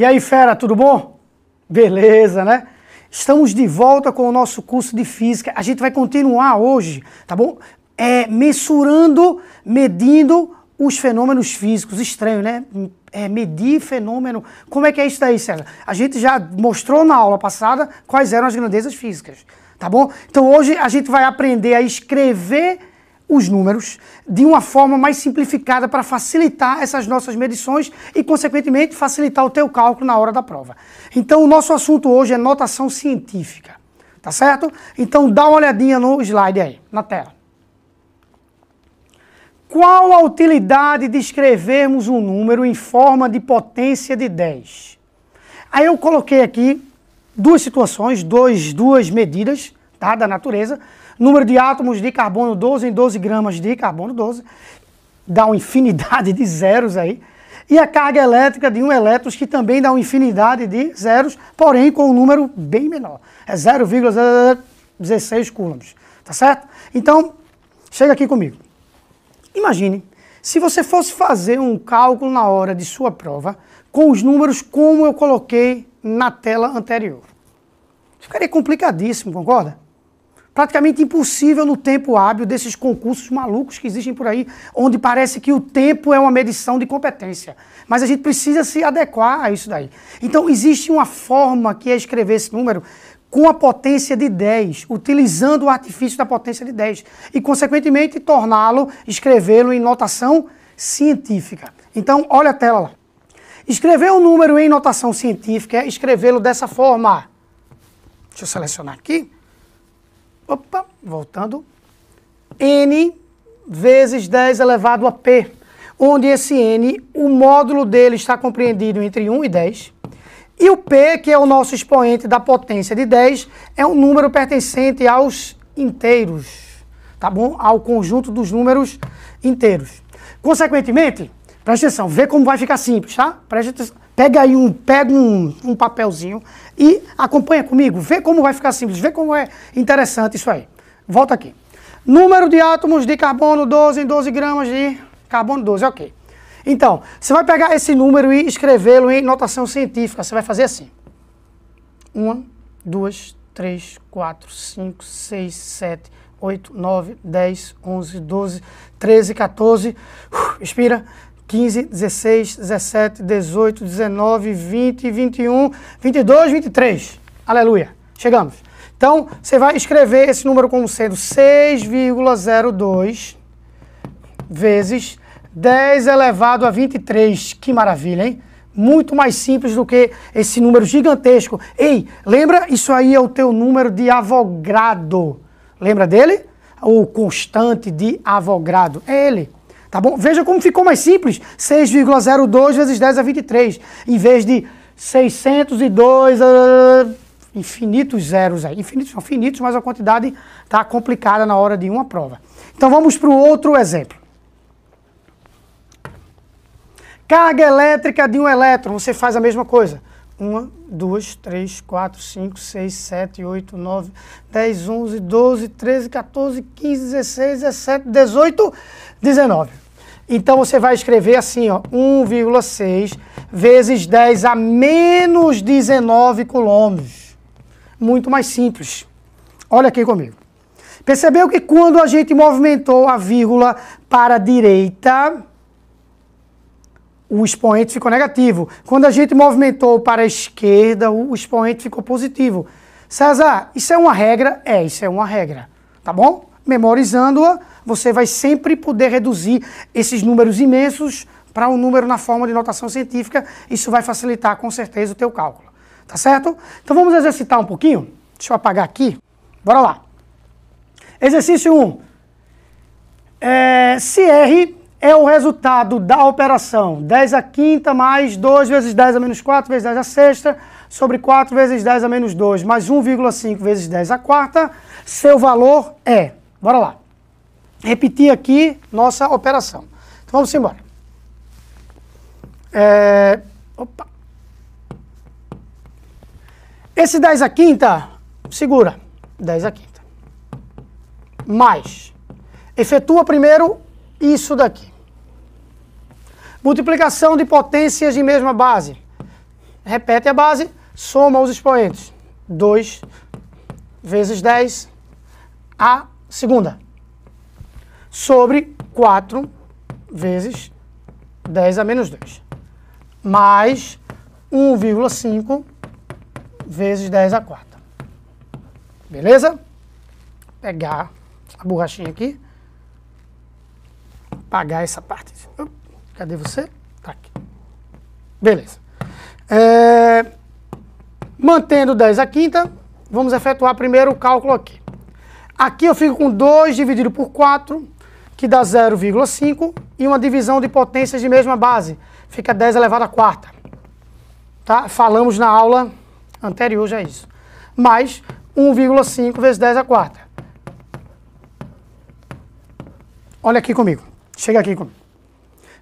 E aí, fera, tudo bom? Beleza, né? Estamos de volta com o nosso curso de física. A gente vai continuar hoje, tá bom? É, mensurando, medindo os fenômenos físicos. Estranho, né? É, medir fenômeno. Como é que é isso daí, César? A gente já mostrou na aula passada quais eram as grandezas físicas, tá bom? Então hoje a gente vai aprender a escrever os números de uma forma mais simplificada para facilitar essas nossas medições e, consequentemente, facilitar o teu cálculo na hora da prova. Então, o nosso assunto hoje é notação científica, tá certo? Então, dá uma olhadinha no slide aí, na tela. Qual a utilidade de escrevermos um número em forma de potência de 10? Aí eu coloquei aqui duas situações, dois, duas medidas tá, da natureza número de átomos de carbono 12 em 12 gramas de carbono 12, dá uma infinidade de zeros aí, e a carga elétrica de um elétron que também dá uma infinidade de zeros, porém com um número bem menor, é 0,16 coulombs, tá certo? Então, chega aqui comigo. Imagine, se você fosse fazer um cálculo na hora de sua prova, com os números como eu coloquei na tela anterior. Ficaria complicadíssimo, concorda? praticamente impossível no tempo hábil desses concursos malucos que existem por aí, onde parece que o tempo é uma medição de competência. Mas a gente precisa se adequar a isso daí. Então, existe uma forma que é escrever esse número com a potência de 10, utilizando o artifício da potência de 10 e, consequentemente, torná-lo, escrevê-lo em notação científica. Então, olha a tela lá. Escrever o um número em notação científica é escrevê-lo dessa forma. Deixa eu selecionar aqui opa, voltando, n vezes 10 elevado a p, onde esse n, o módulo dele está compreendido entre 1 e 10, e o p, que é o nosso expoente da potência de 10, é um número pertencente aos inteiros, tá bom? Ao conjunto dos números inteiros. Consequentemente, presta atenção, vê como vai ficar simples, tá? Presta atenção. Pega aí um, pega um, um papelzinho e acompanha comigo. Vê como vai ficar simples, vê como é interessante isso aí. Volta aqui. Número de átomos de carbono 12 em 12 gramas de carbono 12, ok. Então, você vai pegar esse número e escrevê-lo em notação científica. Você vai fazer assim. 1, 2, 3, 4, 5, 6, 7, 8, 9, 10, 11, 12, 13, 14. Uh, expira. 15, 16, 17, 18, 19, 20, 21, 22, 23. Aleluia. Chegamos. Então, você vai escrever esse número como sendo 6,02 vezes 10 elevado a 23. Que maravilha, hein? Muito mais simples do que esse número gigantesco. Ei, lembra? Isso aí é o teu número de Avogrado. Lembra dele? O constante de Avogrado. É ele tá bom? Veja como ficou mais simples, 6,02 vezes 10 a 23, em vez de 602, uh, ah, infinitos zeros aí, infinitos são finitos, mas a quantidade está complicada na hora de uma prova. Então vamos para o outro exemplo. Carga elétrica de um elétron, você faz a mesma coisa. 1, 2, 3, 4, 5, 6, 7, 8, 9, 10, 11, 12, 13, 14, 15, 16, 17, 18, 19. Então você vai escrever assim, ó, 1,6 vezes 10 a menos 19 coulombs. Muito mais simples. Olha aqui comigo. Percebeu que quando a gente movimentou a vírgula para a direita, o expoente ficou negativo. Quando a gente movimentou para a esquerda, o expoente ficou positivo. César, isso é uma regra? É, isso é uma regra. Tá bom? Memorizando-a, você vai sempre poder reduzir esses números imensos para um número na forma de notação científica. Isso vai facilitar com certeza o teu cálculo. Tá certo? Então vamos exercitar um pouquinho? Deixa eu apagar aqui. Bora lá. Exercício 1. Um. É, se R é o resultado da operação 10 a quinta mais 2 vezes 10 a menos 4 vezes 10 a sexta sobre 4 vezes 10 a menos 2 mais 1,5 vezes 10 a quarta. Seu valor é, bora lá, repetir aqui nossa operação. Então vamos embora. É, opa. Esse 10 a quinta, segura, 10 a quinta, mais, efetua primeiro isso daqui. Multiplicação de potências de mesma base. Repete a base, soma os expoentes. 2 vezes 10 a segunda. Sobre 4 vezes 10 a menos 2. Mais 1,5 vezes 10 a quarta. Beleza? Vou Pegar a borrachinha aqui apagar essa parte. Cadê você? Tá aqui. Beleza. É, mantendo 10 a quinta, vamos efetuar primeiro o cálculo aqui. Aqui eu fico com 2 dividido por 4, que dá 0,5, e uma divisão de potências de mesma base, fica 10 elevado a quarta. Tá? Falamos na aula anterior já é isso. Mais 1,5 vezes 10 a quarta. Olha aqui comigo. Chega aqui comigo.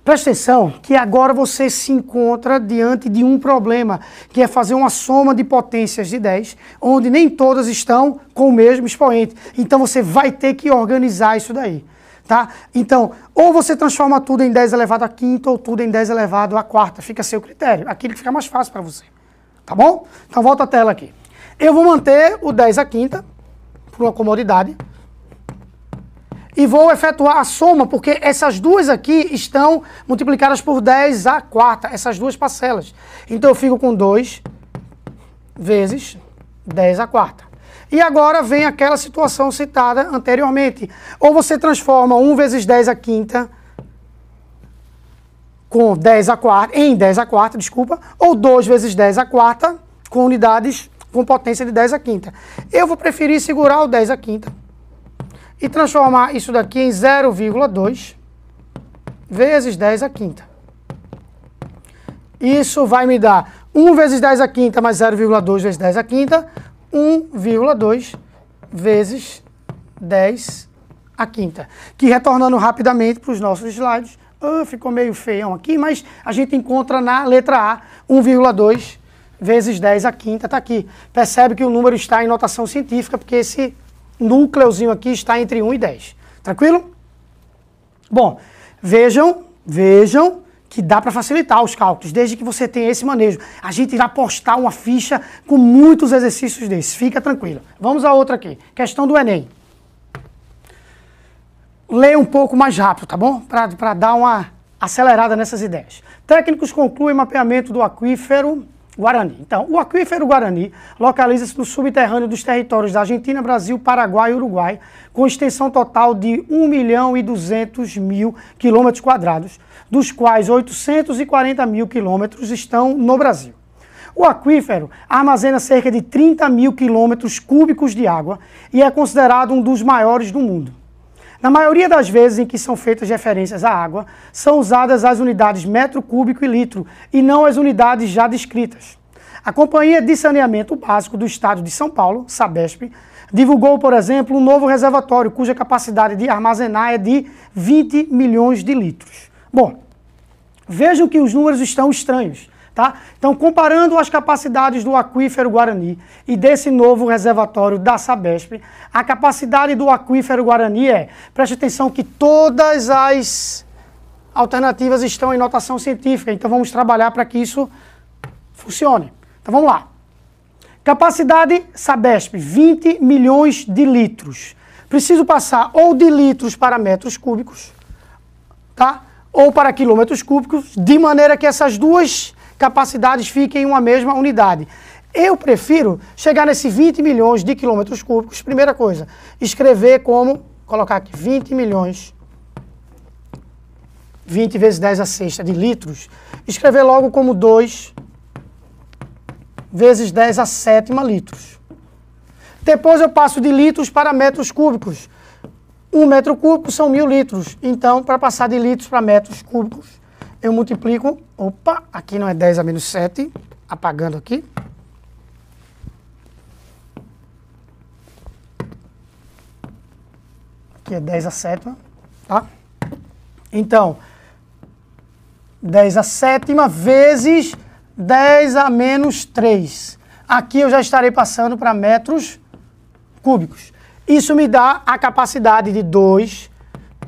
Presta atenção que agora você se encontra diante de um problema, que é fazer uma soma de potências de 10, onde nem todas estão com o mesmo expoente. Então você vai ter que organizar isso daí. Tá? Então, ou você transforma tudo em 10 elevado a quinta, ou tudo em 10 elevado a quarta. Fica a seu critério. Aquilo que fica mais fácil para você. Tá bom? Então volta a tela aqui. Eu vou manter o 10 a quinta, por uma comodidade e vou efetuar a soma, porque essas duas aqui estão multiplicadas por 10 a quarta, essas duas parcelas. Então eu fico com 2 vezes 10 a quarta. E agora vem aquela situação citada anteriormente. Ou você transforma 1 vezes 10 a quinta com 10 a quarta, em 10 a quarta, desculpa, ou 2 vezes 10 a quarta com unidades com potência de 10 a quinta. Eu vou preferir segurar o 10 a quinta e transformar isso daqui em 0,2 vezes 10 a quinta. Isso vai me dar 1 vezes 10 a quinta mais 0,2 vezes 10 a quinta, 1,2 vezes 10 a quinta. Que retornando rapidamente para os nossos slides, oh, ficou meio feião aqui, mas a gente encontra na letra A 1,2 vezes 10 a quinta, está aqui. Percebe que o número está em notação científica, porque esse núcleozinho aqui está entre 1 e 10. Tranquilo? Bom, vejam, vejam que dá para facilitar os cálculos, desde que você tenha esse manejo. A gente irá postar uma ficha com muitos exercícios desses, fica tranquilo. Vamos a outra aqui, questão do Enem. Leia um pouco mais rápido, tá bom? Para dar uma acelerada nessas ideias. Técnicos concluem mapeamento do aquífero Guarani. Então, o aquífero Guarani localiza-se no subterrâneo dos territórios da Argentina, Brasil, Paraguai e Uruguai, com extensão total de 1 milhão e 200 mil quilômetros quadrados, dos quais 840 mil quilômetros estão no Brasil. O aquífero armazena cerca de 30 mil quilômetros cúbicos de água e é considerado um dos maiores do mundo. Na maioria das vezes em que são feitas referências à água, são usadas as unidades metro cúbico e litro, e não as unidades já descritas. A Companhia de Saneamento Básico do Estado de São Paulo, SABESP, divulgou, por exemplo, um novo reservatório cuja capacidade de armazenar é de 20 milhões de litros. Bom, vejam que os números estão estranhos. Tá? Então, comparando as capacidades do aquífero Guarani e desse novo reservatório da Sabesp, a capacidade do aquífero Guarani é, preste atenção que todas as alternativas estão em notação científica, então vamos trabalhar para que isso funcione. Então vamos lá. Capacidade Sabesp, 20 milhões de litros. Preciso passar ou de litros para metros cúbicos, tá? Ou para quilômetros cúbicos, de maneira que essas duas capacidades fiquem em uma mesma unidade. Eu prefiro chegar nesse 20 milhões de quilômetros cúbicos, primeira coisa, escrever como, colocar aqui, 20 milhões, 20 vezes 10 a sexta de litros, escrever logo como 2 vezes 10 a sétima litros. Depois eu passo de litros para metros cúbicos. Um metro cúbico são mil litros. Então, para passar de litros para metros cúbicos, eu multiplico, opa, aqui não é 10 a menos 7, apagando aqui. Aqui é 10 a sétima, tá? Então, 10 a sétima vezes 10 a menos 3. Aqui eu já estarei passando para metros cúbicos. Isso me dá a capacidade de 2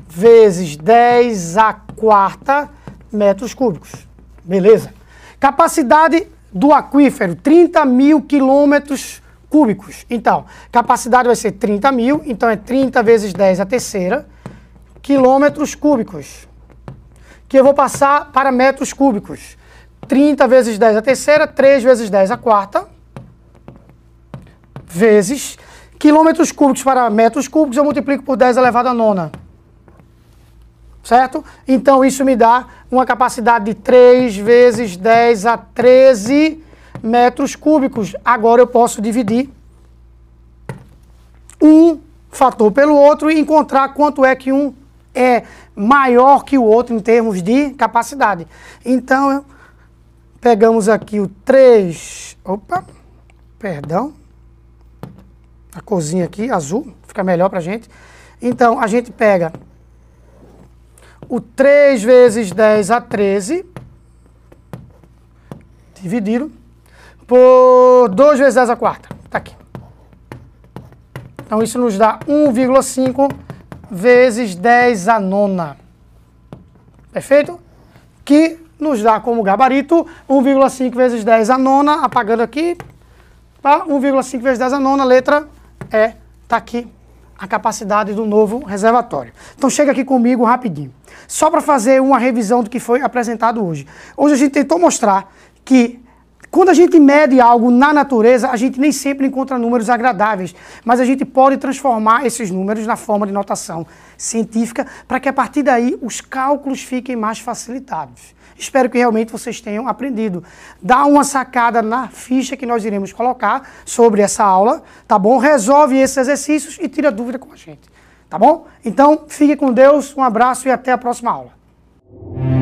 vezes 10 a quarta metros cúbicos. Beleza. Capacidade do aquífero, 30 mil quilômetros cúbicos. Então, capacidade vai ser 30 mil, então é 30 vezes 10 a terceira, quilômetros cúbicos, que eu vou passar para metros cúbicos. 30 vezes 10 a terceira, 3 vezes 10 a quarta, vezes quilômetros cúbicos para metros cúbicos, eu multiplico por 10 elevado a nona certo? Então isso me dá uma capacidade de 3 vezes 10 a 13 metros cúbicos. Agora eu posso dividir um fator pelo outro e encontrar quanto é que um é maior que o outro em termos de capacidade. Então, pegamos aqui o 3, opa, perdão, a corzinha aqui, azul, fica melhor para gente. Então, a gente pega o 3 vezes 10 a 13, dividido, por 2 vezes 10 a 4. Está aqui. Então isso nos dá 1,5 vezes 10 a nona. Perfeito? Que nos dá como gabarito 1,5 vezes 10 a nona, apagando aqui, 1,5 tá? vezes 10 a nona, letra é, está aqui a capacidade do novo reservatório. Então chega aqui comigo rapidinho. Só para fazer uma revisão do que foi apresentado hoje. Hoje a gente tentou mostrar que quando a gente mede algo na natureza, a gente nem sempre encontra números agradáveis, mas a gente pode transformar esses números na forma de notação científica para que a partir daí os cálculos fiquem mais facilitados. Espero que realmente vocês tenham aprendido. Dá uma sacada na ficha que nós iremos colocar sobre essa aula, tá bom? Resolve esses exercícios e tira dúvida com a gente, tá bom? Então, fique com Deus, um abraço e até a próxima aula.